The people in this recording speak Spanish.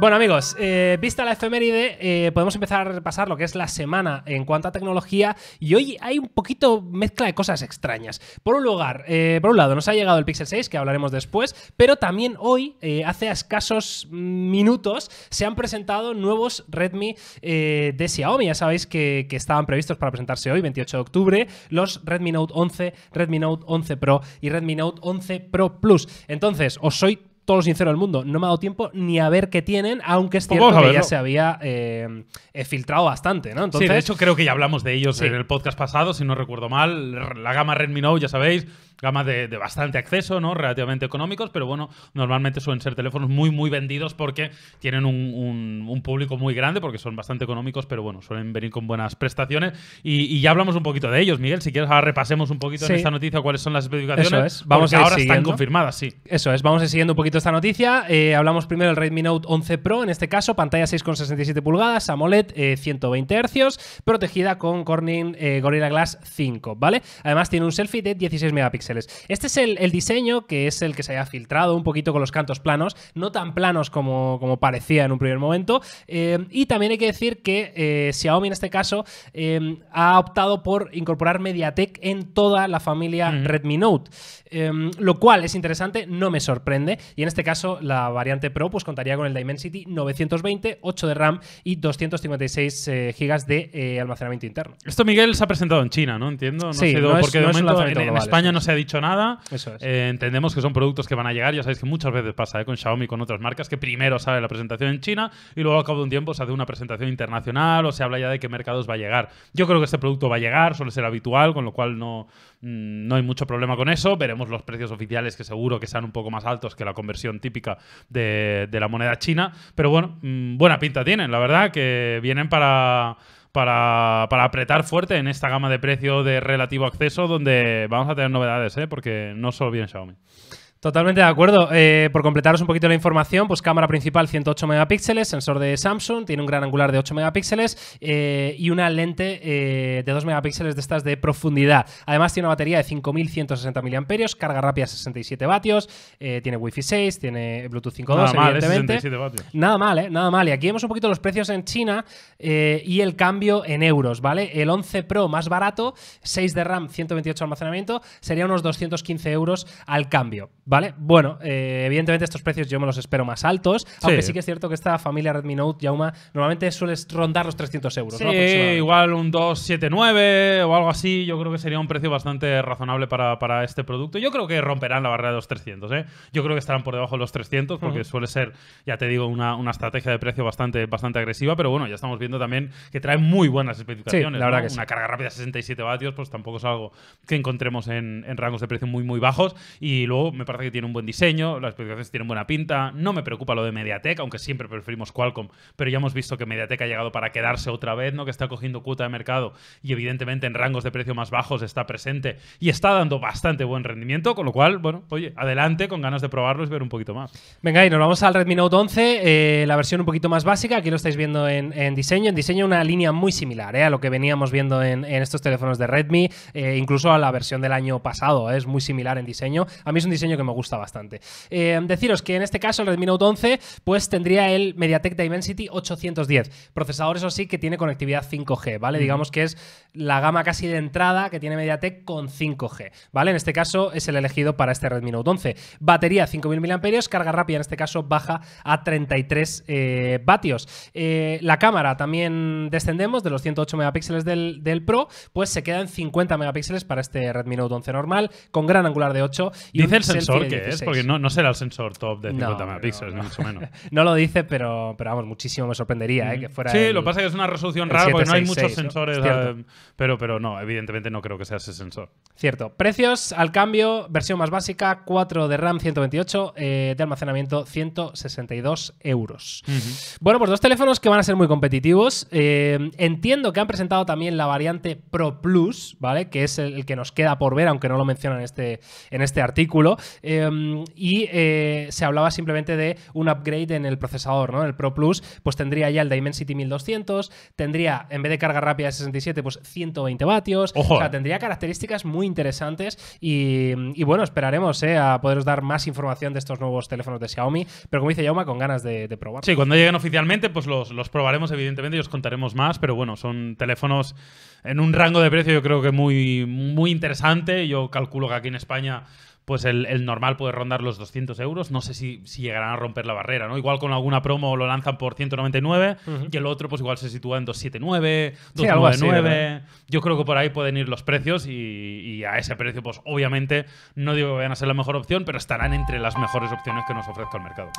Bueno, amigos, eh, vista la efeméride, eh, podemos empezar a repasar lo que es la semana en cuanto a tecnología. Y hoy hay un poquito mezcla de cosas extrañas. Por un lugar, eh, por un lado, nos ha llegado el Pixel 6, que hablaremos después, pero también hoy, hace escasos minutos, se han presentado nuevos Redmi de Xiaomi. Ya sabéis que, que, estaban previstos para presentarse hoy, 28 de octubre, los Redmi Note 11, Redmi Note 11 Pro y Redmi Note 11 Pro Plus. Entonces, os soy todo lo sincero del mundo, no me ha dado tiempo ni a ver qué tienen, aunque es pues cierto que ya se había eh, eh, filtrado bastante, ¿no? Entonces, de hecho creo que ya hablamos de ellos en el podcast pasado, si no recuerdo mal, la gama Redmi Note, ya sabéis, gamas de, bastante acceso, ¿no? Relativamente económicos, pero bueno, normalmente suelen ser teléfonos muy, muy vendidos porque tienen un, público muy grande, porque son bastante económicos, pero bueno, suelen venir con buenas prestaciones. Y, ya hablamos un poquito de ellos, Miguel. Si quieres, ahora repasemos un poquito esta noticia cuáles son las especificaciones. Eso es. Vamos a ahora están confirmadas, sí. Eso es, vamos a ir siguiendo un poquito esta noticia. Eh, hablamos primero del Redmi Note 11 Pro, en este caso, pantalla 6,67 pulgadas, AMOLED, 120 eh, Hz, protegida con Corning eh, Gorilla Glass 5, ¿vale? Además tiene un selfie de 16 megapíxeles. Este es el, diseño que es el que se ha filtrado un poquito con los cantos planos, no tan planos como, como parecía en un primer momento. Eh, y también hay que decir que eh, Xiaomi en este caso eh, ha optado por incorporar MediaTek en toda la familia Redmi Note, lo cual es interesante, no me sorprende. Y en este caso la variante Pro pues contaría con el Dimensity 920, 8 de RAM y 256 GB de almacenamiento interno. Esto Miguel se ha presentado en China, ¿no? Entiendo. No sí, porque de momento en, en España no se ha dicho nada. Eh, entendemos que son productos que van a llegar. Ya sabéis que muchas veces pasa eh, con Xiaomi, con otras marcas, que primero sale la presentación en China y luego al cabo de un tiempo se hace una presentación internacional o se habla ya de qué mercados va a llegar. Yo creo que este producto va a llegar, suele ser habitual, con lo cual no, mm, no hay mucho problema con eso. Veremos los precios oficiales que seguro que sean un poco más altos que la conversión típica de la moneda china. Pero bueno, mm, buena pinta tienen, la verdad, que vienen para para, apretar fuerte en esta gama de precio de relativo acceso donde vamos a tener novedades, ¿eh? porque no solo viene Xiaomi. Totalmente de acuerdo. Eh, por completaros un poquito la información, pues cámara principal 108 megapíxeles, sensor de Samsung, tiene un gran angular de 8 megapíxeles eh, y una lente eh, de 2 megapíxeles de estas de profundidad. Además tiene una batería de 5160 mAh, carga rápida 67 vatios, tiene Wi-Fi 6, tiene Bluetooth 5.2, nada evidentemente. Mal, nada mal, ¿eh? Nada mal. Y aquí vemos un poquito los precios en China y el cambio en euros, ¿vale? El 11 Pro más barato, 6 de RAM, 128 de almacenamiento, sería unos 215 euros al cambio. ¿Vale? Bueno, eh, evidentemente estos precios yo me los espero más altos, aunque sí que es cierto que esta familia Redmi Note Yauma normalmente sueles rondar los 300 euros. Sí, igual un 279 o algo así, yo creo que sería un precio bastante razonable para, para, este producto. Yo creo que romperán la barrera de los 300, ¿eh? Yo creo que estarán por debajo de los 300 porque suele ser, ya te digo, una, estrategia de precio bastante, bastante agresiva, pero bueno, ya estamos viendo también que trae muy buenas especificaciones. la verdad que Una carga rápida de 67 vatios, pues tampoco es algo que encontremos en, en rangos de precio muy, muy bajos. Y luego me parece que tiene un buen diseño, las especificaciones tienen buena pinta. No me preocupa lo de Mediatek, aunque siempre preferimos Qualcomm, pero ya hemos visto que Mediatek ha llegado para quedarse otra vez, ¿no? Que está cogiendo cuota de mercado y evidentemente en rangos de precio más bajos está presente y está dando bastante buen rendimiento, con lo cual, bueno, oye, adelante con ganas de probarlo y ver un poquito más. Venga, y nos vamos al Redmi Note 11, eh, la versión un poquito más básica, aquí lo estáis viendo en, diseño, en diseño una línea muy similar eh, a lo que veníamos viendo en, estos teléfonos de Redmi, eh, incluso a la versión del año pasado, es muy similar en diseño. A mí es un diseño que me me gusta bastante. Eh, deciros que en este caso el Redmi Note 11 pues tendría el MediaTek Dimensity 810, procesador eso sí que tiene conectividad 5G, ¿vale? Digamos que es la gama casi de entrada que tiene MediaTek con 5G, ¿vale? En este caso es el elegido para este Redmi Note 11. Batería 5000 mAh, carga rápida en este caso baja a 33 eh, vatios. Eh, la cámara también descendemos de los 108 megapíxeles del, Pro, pues se queda en 50 megapíxeles para este Redmi Note 11 normal, con gran angular de 8 y ¿Dice un sensor? es, porque no, será el sensor top de 50 megapíxeles, ni mucho menos. no lo dice, pero, pero vamos, muchísimo me sorprendería ¿eh? que fuera. Sí, lo que pasa que es una resolución rara porque no hay muchos ¿eh? sensores. Eh, pero, pero no, evidentemente no creo que sea ese sensor. Cierto. Precios al cambio, versión más básica, 4 de RAM, 128, eh, de almacenamiento, 162 euros. Bueno, pues dos teléfonos que van a ser muy competitivos. entiendo que han presentado también la variante Pro Plus, ¿vale? Que es el, que nos queda por ver, aunque no lo mencionan en este, en este artículo. Em, y eh, se hablaba simplemente de un upgrade en el procesador, ¿no? El Pro Plus, pues tendría ya el Dimensity 1200, tendría, en vez de carga rápida de 67, pues 120 vatios. O sea, eh. tendría características muy interesantes y, bueno, esperaremos eh, a poderos dar más información de estos nuevos teléfonos de Xiaomi, pero como dice Yauma, con ganas de, probar. Sí, cuando lleguen oficialmente, pues los, probaremos, evidentemente, y os contaremos más, pero bueno, son teléfonos en un rango de precio yo creo que muy, muy interesante. Yo calculo que aquí en España pues el, normal puede rondar los 200 euros. No sé si, llegarán a romper la barrera, ¿no? Igual con alguna promo lo lanzan por 199 y el otro pues igual se sitúa en 279, 299. Yo creo que por ahí pueden ir los precios y, y, a ese precio pues obviamente no digo que vayan a ser la mejor opción, pero estarán entre las mejores opciones que nos ofrezca el mercado.